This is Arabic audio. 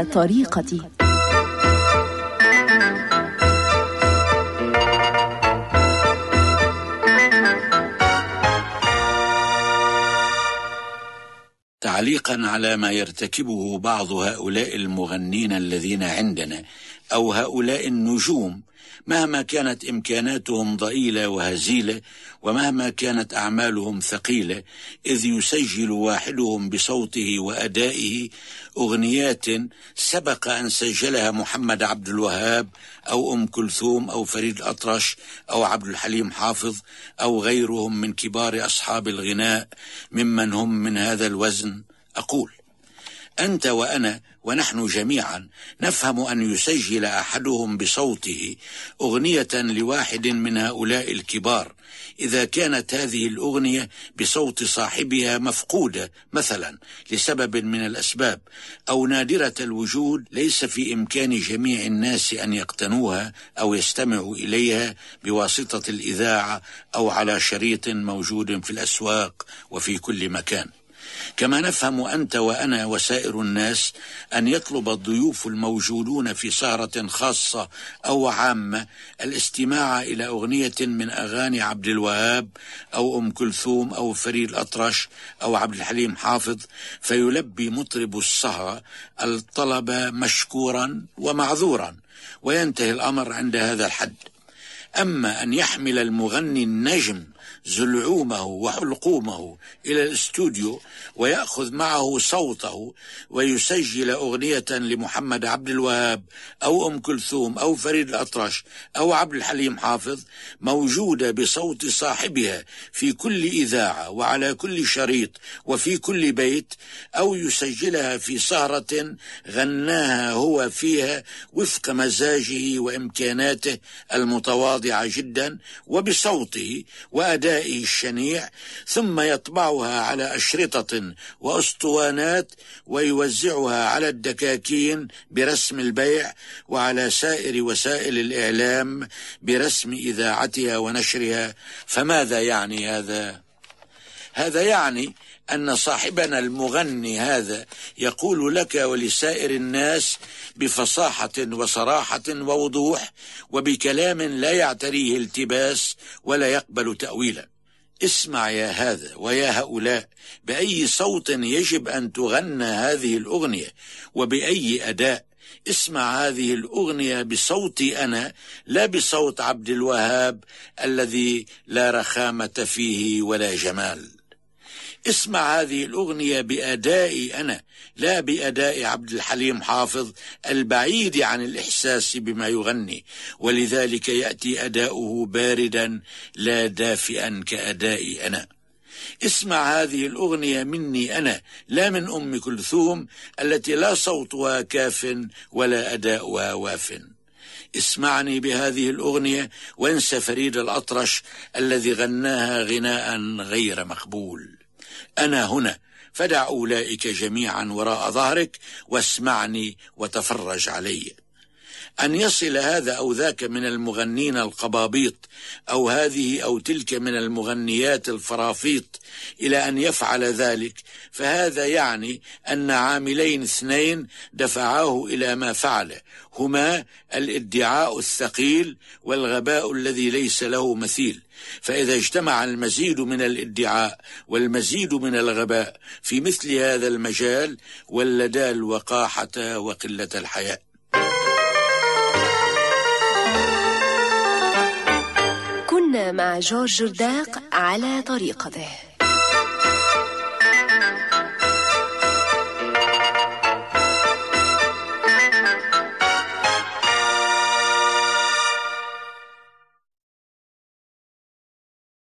على طريقتي تعليقا على ما يرتكبه بعض هؤلاء المغنين الذين عندنا أو هؤلاء النجوم مهما كانت إمكاناتهم ضئيلة وهزيلة ومهما كانت أعمالهم ثقيلة إذ يسجل واحدهم بصوته وأدائه أغنيات سبق أن سجلها محمد عبد الوهاب أو أم كلثوم أو فريد الأطرش أو عبد الحليم حافظ أو غيرهم من كبار أصحاب الغناء ممن هم من هذا الوزن أقول أنت وأنا ونحن جميعا نفهم أن يسجل أحدهم بصوته أغنية لواحد من هؤلاء الكبار إذا كانت هذه الأغنية بصوت صاحبها مفقودة مثلا لسبب من الأسباب أو نادرة الوجود ليس في إمكان جميع الناس أن يقتنوها أو يستمعوا إليها بواسطة الإذاعة أو على شريط موجود في الأسواق وفي كل مكان كما نفهم أنت وأنا وسائر الناس أن يطلب الضيوف الموجودون في سهرة خاصة أو عامة الاستماع إلى أغنية من أغاني عبد الوهاب أو أم كلثوم أو فريد الأطرش أو عبد الحليم حافظ فيلبي مطرب السهرة الطلب مشكورا ومعذورا وينتهي الأمر عند هذا الحد أما أن يحمل المغني النجم زلعومه وحلقومه إلى الاستوديو ويأخذ معه صوته ويسجل أغنية لمحمد عبد الوهاب أو أم كلثوم أو فريد الأطرش أو عبد الحليم حافظ موجودة بصوت صاحبها في كل إذاعة وعلى كل شريط وفي كل بيت أو يسجلها في سهرة غناها هو فيها وفق مزاجه وإمكاناته المتواضعة متواضعة جدا وبصوته وأدائه الشنيع ثم يطبعها على أشرطة وأسطوانات ويوزعها على الدكاكين برسم البيع وعلى سائر وسائل الإعلام برسم إذاعتها ونشرها فماذا يعني هذا؟ هذا يعني أن صاحبنا المغني هذا يقول لك ولسائر الناس بفصاحة وصراحة ووضوح وبكلام لا يعتريه التباس ولا يقبل تأويلا اسمع يا هذا ويا هؤلاء بأي صوت يجب أن تغنى هذه الأغنية وبأي أداء اسمع هذه الأغنية بصوتي أنا لا بصوت عبد الوهاب الذي لا رخامة فيه ولا جمال اسمع هذه الأغنية بأدائي أنا لا بأداء عبد الحليم حافظ البعيد عن الإحساس بما يغني ولذلك يأتي أداؤه باردا لا دافئا كأدائي أنا اسمع هذه الأغنية مني أنا لا من أم كلثوم التي لا صوتها كاف ولا أداؤها واف اسمعني بهذه الأغنية وانسى فريد الأطرش الذي غناها غناء غير مقبول أنا هنا فدع أولئك جميعا وراء ظهرك واسمعني وتفرج عليّ أن يصل هذا أو ذاك من المغنين القبابيط أو هذه أو تلك من المغنيات الفرافيط إلى أن يفعل ذلك فهذا يعني أن عاملين اثنين دفعاه إلى ما فعله هما الادعاء الثقيل والغباء الذي ليس له مثيل فإذا اجتمع المزيد من الادعاء والمزيد من الغباء في مثل هذا المجال ولدا الوقاحة وقلة الحياء كنا مع جورج جرداق على طريقته